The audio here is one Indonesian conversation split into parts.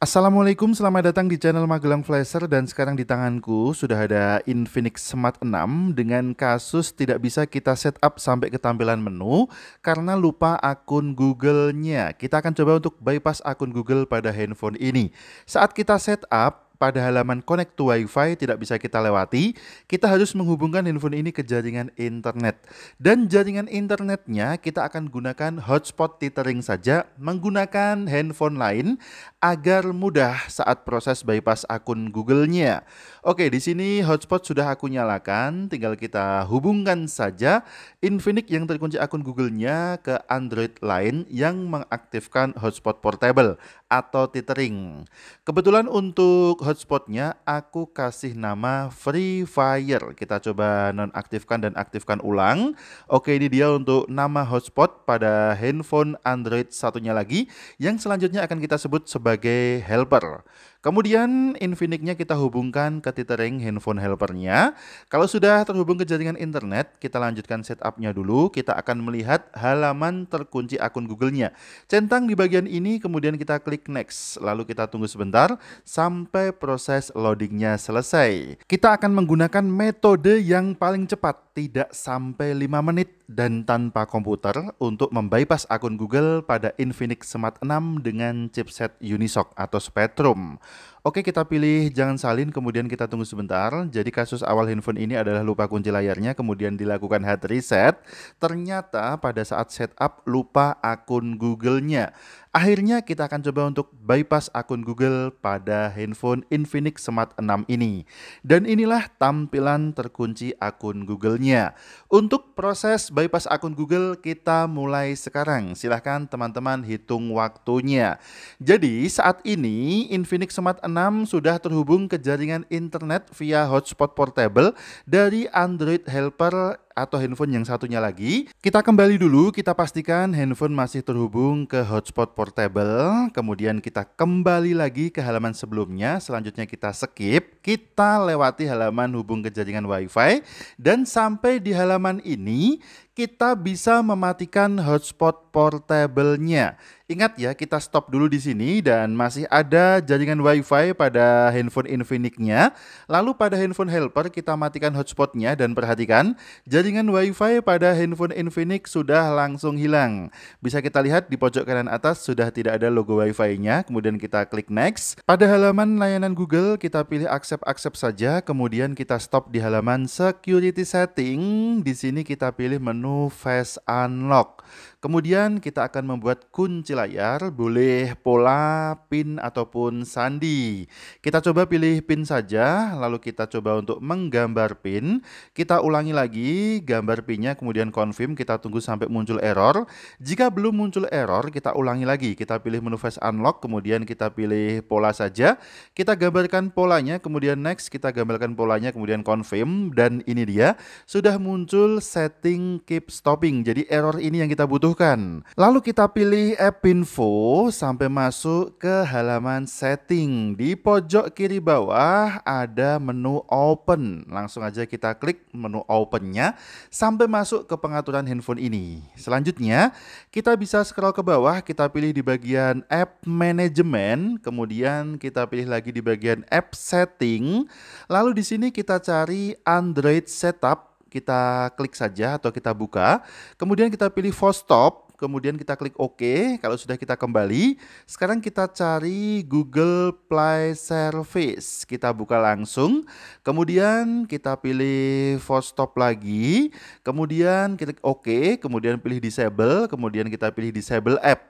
Assalamualaikum, selamat datang di channel Magelang Flasher dan sekarang di tanganku sudah ada Infinix Smart 6 dengan kasus tidak bisa kita setup sampai ke tampilan menu karena lupa akun Google-nya. Kita akan coba untuk bypass akun Google pada handphone ini. Saat kita setup, pada halaman connect to wifi tidak bisa kita lewati, kita harus menghubungkan handphone ini ke jaringan internet. Dan jaringan internetnya kita akan gunakan hotspot tethering saja menggunakan handphone lain agar mudah saat proses bypass akun Google-nya. Oke, di sini hotspot sudah aku nyalakan, tinggal kita hubungkan saja Infinix yang terkunci akun Google-nya ke Android lain yang mengaktifkan hotspot portable atau tethering. Kebetulan untuk hotspotnya aku kasih nama Free Fire. Kita coba nonaktifkan dan aktifkan ulang. Oke, ini dia untuk nama hotspot pada handphone Android satunya lagi yang selanjutnya akan kita sebut sebagai helper. Kemudian Infinix-nya kita hubungkan ke tethering handphone helpernya. Kalau sudah terhubung ke jaringan internet, kita lanjutkan setupnya dulu. Kita akan melihat halaman terkunci akun Google-nya. Centang di bagian ini, kemudian kita klik next. Lalu kita tunggu sebentar sampai proses loadingnya selesai. Kita akan menggunakan metode yang paling cepat tidak sampai 5 menit dan tanpa komputer untuk membypass akun Google pada Infinix Smart 6 dengan chipset Unisoc atau Spectrum. Oke kita pilih jangan salin kemudian kita tunggu sebentar. Jadi kasus awal handphone ini adalah lupa kunci layarnya kemudian dilakukan hard reset. Ternyata pada saat setup lupa akun Google-nya. Akhirnya kita akan coba untuk bypass akun Google pada handphone Infinix Smart 6 ini. Dan inilah tampilan terkunci akun Google-nya lainnya. Untuk proses bypass akun Google kita mulai sekarang. Silahkan teman-teman hitung waktunya. Jadi saat ini Infinix Smart 6 sudah terhubung ke jaringan internet via hotspot portable dari Android Helper atau handphone yang satunya lagi. Kita kembali dulu, kita pastikan handphone masih terhubung ke hotspot portable. Kemudian kita kembali lagi ke halaman sebelumnya. Selanjutnya kita skip, kita lewati halaman hubung ke jaringan WiFi dan sampai di halaman ini kita bisa mematikan hotspot portable-nya. Ingat ya, kita stop dulu di sini dan masih ada jaringan WiFi pada handphone Infinix-nya. Lalu pada handphone helper kita matikan hotspotnya dan perhatikan jaringan WiFi pada handphone Infinix sudah langsung hilang. Bisa kita lihat di pojok kanan atas sudah tidak ada logo WiFi-nya. Kemudian kita klik next. Pada halaman layanan Google kita pilih accept accept saja. Kemudian kita stop di halaman security setting. Di sini kita pilih menu face unlock. Kemudian kita akan membuat kunci layar, boleh pola, pin, ataupun sandi. Kita coba pilih pin saja, lalu kita coba untuk menggambar pin. Kita ulangi lagi gambar pinnya, kemudian confirm, kita tunggu sampai muncul error. Jika belum muncul error, kita ulangi lagi. Kita pilih menu face unlock, kemudian kita pilih pola saja. Kita gambarkan polanya, kemudian next, kita gambarkan polanya, kemudian confirm. Dan ini dia, sudah muncul setting keep stopping. Jadi error ini yang kita butuh dibutuhkan. Lalu kita pilih app info sampai masuk ke halaman setting. Di pojok kiri bawah ada menu open. Langsung aja kita klik menu opennya sampai masuk ke pengaturan handphone ini. Selanjutnya kita bisa scroll ke bawah, kita pilih di bagian app management, kemudian kita pilih lagi di bagian app setting. Lalu di sini kita cari Android setup kita klik saja atau kita buka. Kemudian kita pilih force stop, kemudian kita klik OK. Kalau sudah kita kembali, sekarang kita cari Google Play Service. Kita buka langsung, kemudian kita pilih force stop lagi, kemudian klik OK, kemudian pilih disable, kemudian kita pilih disable app.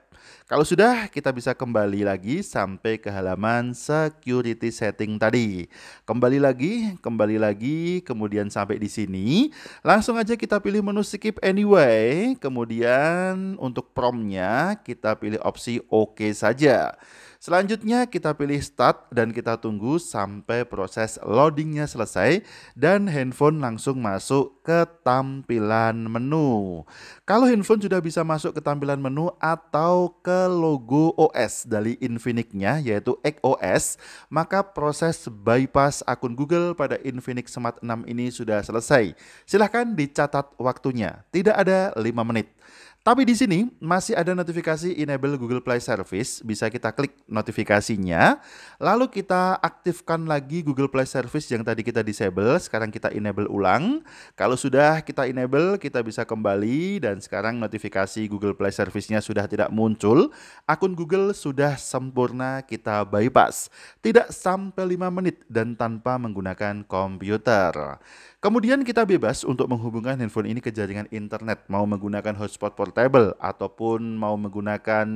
Kalau sudah, kita bisa kembali lagi sampai ke halaman security setting tadi. Kembali lagi, kembali lagi, kemudian sampai di sini. Langsung aja kita pilih menu skip anyway. Kemudian untuk promnya kita pilih opsi oke OK saja. Selanjutnya kita pilih start dan kita tunggu sampai proses loadingnya selesai dan handphone langsung masuk ke tampilan menu. Kalau handphone sudah bisa masuk ke tampilan menu atau ke logo OS dari Infinix-nya yaitu XOS, maka proses bypass akun Google pada Infinix Smart 6 ini sudah selesai. Silahkan dicatat waktunya, tidak ada 5 menit. Tapi di sini masih ada notifikasi enable Google Play Service, bisa kita klik notifikasinya, lalu kita aktifkan lagi Google Play Service yang tadi kita disable, sekarang kita enable ulang. Kalau sudah kita enable, kita bisa kembali dan sekarang notifikasi Google Play Service-nya sudah tidak muncul. Akun Google sudah sempurna kita bypass. Tidak sampai 5 menit dan tanpa menggunakan komputer. Kemudian kita bebas untuk menghubungkan handphone ini ke jaringan internet, mau menggunakan hotspot portable ataupun mau menggunakan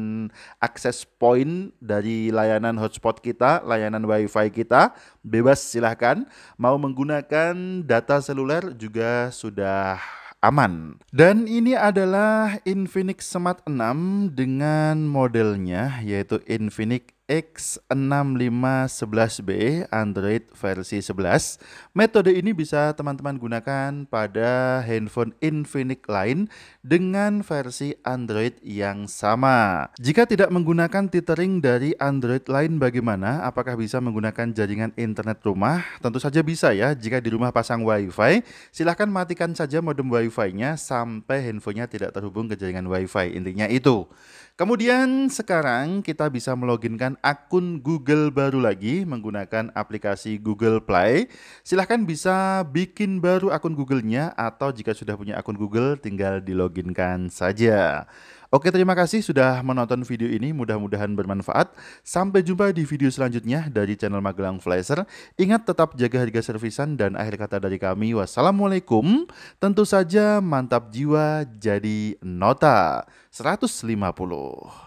akses point dari layanan hotspot kita, layanan wifi kita, bebas silahkan. Mau menggunakan data seluler juga sudah aman. Dan ini adalah Infinix Smart 6 dengan modelnya yaitu Infinix X6511B Android versi 11. Metode ini bisa teman-teman gunakan pada handphone Infinix lain dengan versi Android yang sama. Jika tidak menggunakan tethering dari Android lain bagaimana? Apakah bisa menggunakan jaringan internet rumah? Tentu saja bisa ya. Jika di rumah pasang WiFi, silahkan matikan saja modem WiFi-nya sampai handphonenya tidak terhubung ke jaringan WiFi. Intinya itu. Kemudian sekarang kita bisa meloginkan akun Google baru lagi menggunakan aplikasi Google Play, silahkan bisa bikin baru akun Google-nya atau jika sudah punya akun Google tinggal diloginkan saja. Oke, terima kasih sudah menonton video ini. Mudah-mudahan bermanfaat. Sampai jumpa di video selanjutnya dari channel Magelang Flasher. Ingat tetap jaga harga servisan dan akhir kata dari kami. Wassalamualaikum. Tentu saja mantap jiwa jadi nota 150.